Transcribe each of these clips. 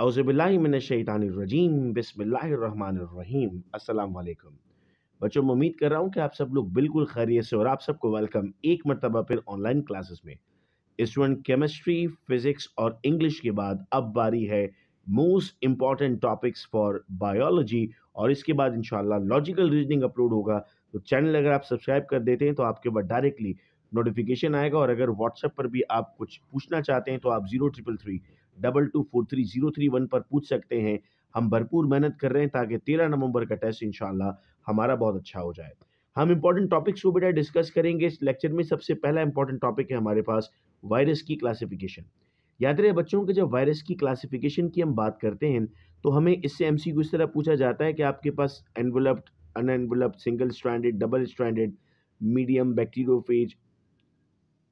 अवज़बिल्लाशैतानरजीम बसमीम असलकम बच्चों मैं उम्मीद कर रहा हूँ कि आप सब लोग बिल्कुल खैरियत से और आप सबको वेलकम एक मरतबा फिर ऑनलाइन क्लासेस में स्टूडेंट केमिस्ट्री फिज़िक्स और इंग्लिश के बाद अब बारी है most important topics for biology और इसके बाद इन लॉजिकल रीजनिंग अपलोड होगा तो चैनल अगर आप सब्सक्राइब कर देते हैं तो आपके पास डायरेक्टली नोटिफिकेशन आएगा और अगर व्हाट्सएप पर भी आप कुछ पूछना चाहते हैं तो आप zero triple three double two four three zero three one पर पूछ सकते हैं हम भरपूर मेहनत कर रहे हैं ताकि तेरह नवंबर का टेस्ट इंशाल्लाह हमारा बहुत अच्छा हो जाए हम इंपॉर्टेंट टॉपिक्स को बेटा डिस्कस करेंगे इस लेक्चर में सबसे पहला इंपॉर्टेंट टॉपिक है हमारे पास वायरस की क्लासिफिकेशन याद रहे बच्चों के जब वायरस की क्लासिफिकेशन की हम बात करते हैं तो हमें इससे एम इस तरह पूछा जाता है कि आपके पास enveloped unenveloped single standard double standard medium bacteriophage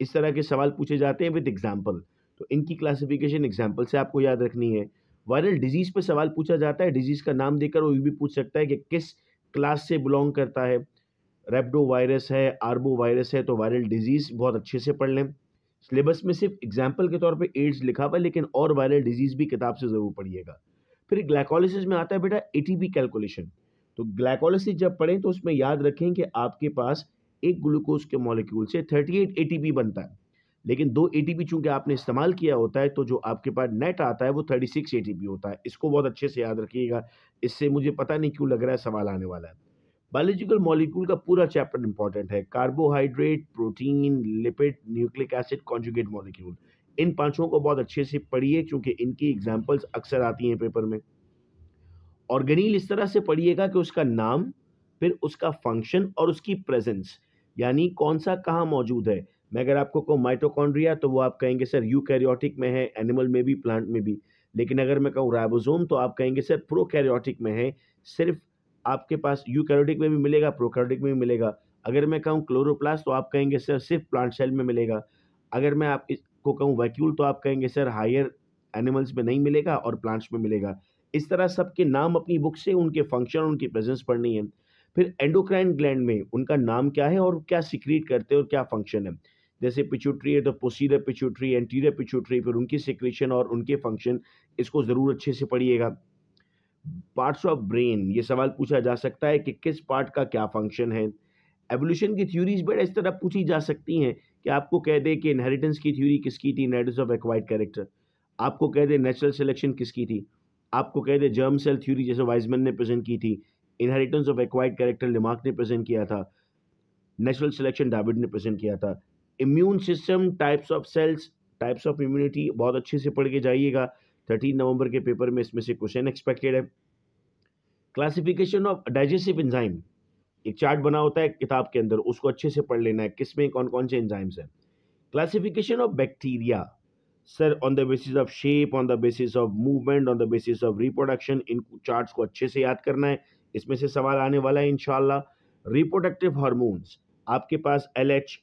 इस तरह के सवाल पूछे जाते हैं विद एग्जाम्पल तो इनकी क्लासिफिकेशन एग्जाम्पल से आपको याद रखनी है वायरल डिजीज़ पर सवाल पूछा जाता है डिजीज़ का नाम देकर वो ये भी पूछ सकता है कि किस क्लास से बिलोंग करता है रेपडो वायरस है आर्बो वायरस है तो वायरल डिजीज़ बहुत अच्छे से पढ़ लें सिलेबस में सिर्फ एग्जाम्पल के तौर पर एड्स लिखा हुआ है लेकिन और वायरल डिजीज़ भी किताब से ज़रूर पढ़िएगा फिर ग्लाइकोलिसिस में आता है बेटा एटीपी कैलकुलेशन तो ग्लाइकोलिसिस जब पढ़ें तो उसमें याद रखें कि आपके पास एक ग्लूकोज के मॉलिक्यूल से 38 एटीपी बनता है लेकिन दो ए टी चूंकि आपने इस्तेमाल किया होता है तो जो आपके पास नेट आता है वो थर्टी सिक्स ए होता है इसको बहुत अच्छे से याद रखिएगा इससे मुझे पता नहीं क्यों लग रहा है सवाल आने वाला है बायोलॉजिकल मॉलिक्यूल का पूरा चैप्टर इंपॉर्टेंट है carbohydrate protein lipid nucleic acid conjugate molecule इन पांचों को बहुत अच्छे से पढ़िए क्योंकि इनकी एग्जाम्पल्स अक्सर आती हैं पेपर में ऑर्गेनिल इस तरह से पढ़िएगा कि उसका नाम फिर उसका फंक्शन और उसकी प्रेजेंस यानी कौन सा कहाँ मौजूद है मैं अगर आपको कहूँ माइटोकॉन्ड्रिया तो वो आप कहेंगे सर यूकैरियोटिक में है एनिमल में भी प्लांट में भी लेकिन अगर मैं कहूँ राइबोसोम तो आप कहेंगे सर प्रोकैरियोटिक में है सिर्फ आपके पास यूकैरियोटिक में भी मिलेगा प्रोकैरियोटिक में भी मिलेगा अगर मैं कहूँ क्लोरोप्लास्ट तो आप कहेंगे सर सिर्फ प्लांट सेल में मिलेगा अगर मैं आप इसको कहूँ वैक्यूल तो आप कहेंगे सर हायर एनिमल्स में नहीं मिलेगा और प्लांट्स में मिलेगा इस तरह सबके नाम अपनी बुक से उनके फंक्शन उनकी प्रेजेंस पढ़नी है फिर एंडोक्राइन ग्लैंड में उनका नाम क्या है और क्या सिक्रीट करते हैं और क्या फंक्शन है जैसे पिचुट्री है तो पोसीडर पिचुट्री एंटीरियर पिचुट्री फिर उनकी सिक्रेशन और उनके फंक्शन इसको ज़रूर अच्छे से पढ़िएगा पार्ट्स ऑफ ब्रेन ये सवाल पूछा जा सकता है कि किस पार्ट का क्या फंक्शन है एवोल्यूशन की थ्योरीज बेटा इस तरह पूछी जा सकती हैं कि आपको कह दे कि इनहेरिटेंस की थ्योरी किसकी थी इनहेरिटेंस ऑफ एक्वाइड कैरेक्टर आपको कह दे नेचुरल सिलेक्शन किसकी थी आपको कह दे जर्म सेल थ्योरी जैसे वाइजमैन ने प्रेजेंट की थी inheritance of acquired character Lamarck ने प्रेजेंट किया था नेचुरल सिलेक्शन डाविड ने प्रेजेंट किया था immune system types of cells types of immunity बहुत अच्छे से पढ़ के जाइएगा थर्टीन नवंबर के पेपर में इसमें से क्वेश्चन एक्सपेक्टेड है क्लासिफिकेशन ऑफ डाइजेसिव इंजाइम एक चार्ट बना होता है किताब के अंदर उसको अच्छे से पढ़ लेना है किसमें कौन कौन से एंजाइम्स हैं classification of bacteria sir on the basis of shape on the basis of movement on the basis of reproduction इन चार्ट्स को अच्छे से याद करना है इसमें से सवाल आने वाला है इन रिप्रोडक्टिव हारमोन्स आपके पास L H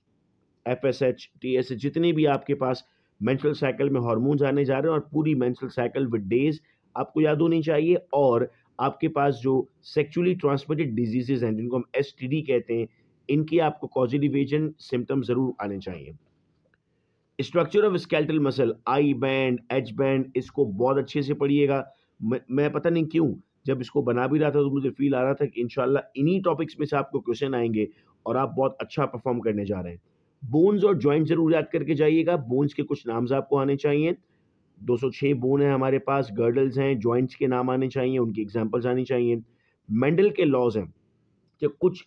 F S H T S H जितने भी आपके पास मेंस्ट्रुअल साइकिल में हार्मोन्स आने जा रहे हैं और पूरी मेंस्ट्रुअल साइकिल विद डेज आपको याद होनी चाहिए और आपके पास जो सेक्चुअली ट्रांसमिटेड डिजीजेज हैं जिनको हम एस कहते हैं इनके आपको कॉजिलिवेजन सिम्टम ज़रूर आने चाहिए structure of skeletal muscle I band H band इसको बहुत अच्छे से पढ़िएगा मैं पता नहीं क्यों जब इसको बना भी रहा था तो मुझे फील आ रहा था कि इन इन्हीं टॉपिक्स में से आपको क्वेश्चन आएंगे और आप बहुत अच्छा परफॉर्म करने जा रहे हैं बोन्स और जॉइंट ज़रूर याद करके जाइएगा बोन्स के कुछ नाम्स आपको आने चाहिए 206 बोन है हमारे पास गर्डल्स हैं जॉइंट्स के नाम आने चाहिए उनकी एग्जांपल्स आनी चाहिए मेंडल के लॉज हैं कि कुछ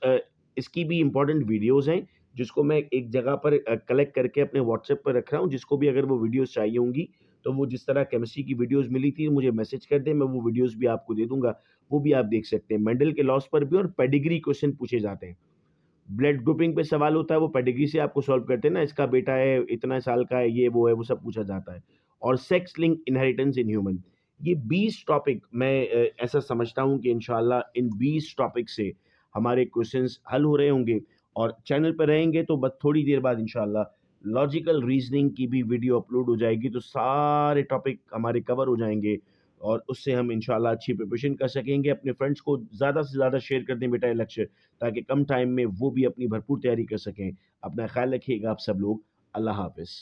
इसकी भी इम्पोर्टेंट वीडियोस हैं जिसको मैं एक जगह पर कलेक्ट करके अपने व्हाट्सएप पर रख रहा हूँ जिसको भी अगर वो वीडियोस चाहिए होंगी तो वो जिस तरह केमिस्ट्री की वीडियोस मिली थी मुझे मैसेज कर दें मैं वो वीडियोस भी आपको दे दूंगा वो भी आप देख सकते हैं मेंडल के लॉस पर भी और पेडिग्री क्वेश्चन पूछे जाते हैं ब्लड ग्रुपिंग पे सवाल होता है वो पेडिग्री से आपको सॉल्व करते हैं ना इसका बेटा है इतना साल का है ये वो है वो सब पूछा जाता है और sex link inheritance in human ये बीस टॉपिक मैं ऐसा समझता हूँ कि इन इन बीस टॉपिक से हमारे क्वेश्चन हल हो रहे होंगे और चैनल पर रहेंगे तो बस थोड़ी देर बाद इंशाल्लाह लॉजिकल रीजनिंग की भी वीडियो अपलोड हो जाएगी तो सारे टॉपिक हमारे कवर हो जाएंगे और उससे हम इंशाल्लाह अच्छी प्रिपरेशन कर सकेंगे अपने फ्रेंड्स को ज़्यादा से ज़्यादा शेयर कर दें बेटा ये लक्ष्य ताकि कम टाइम में वो भी अपनी भरपूर तैयारी कर सकें अपना ख्याल रखिएगा आप सब लोग अल्लाह हाफिज़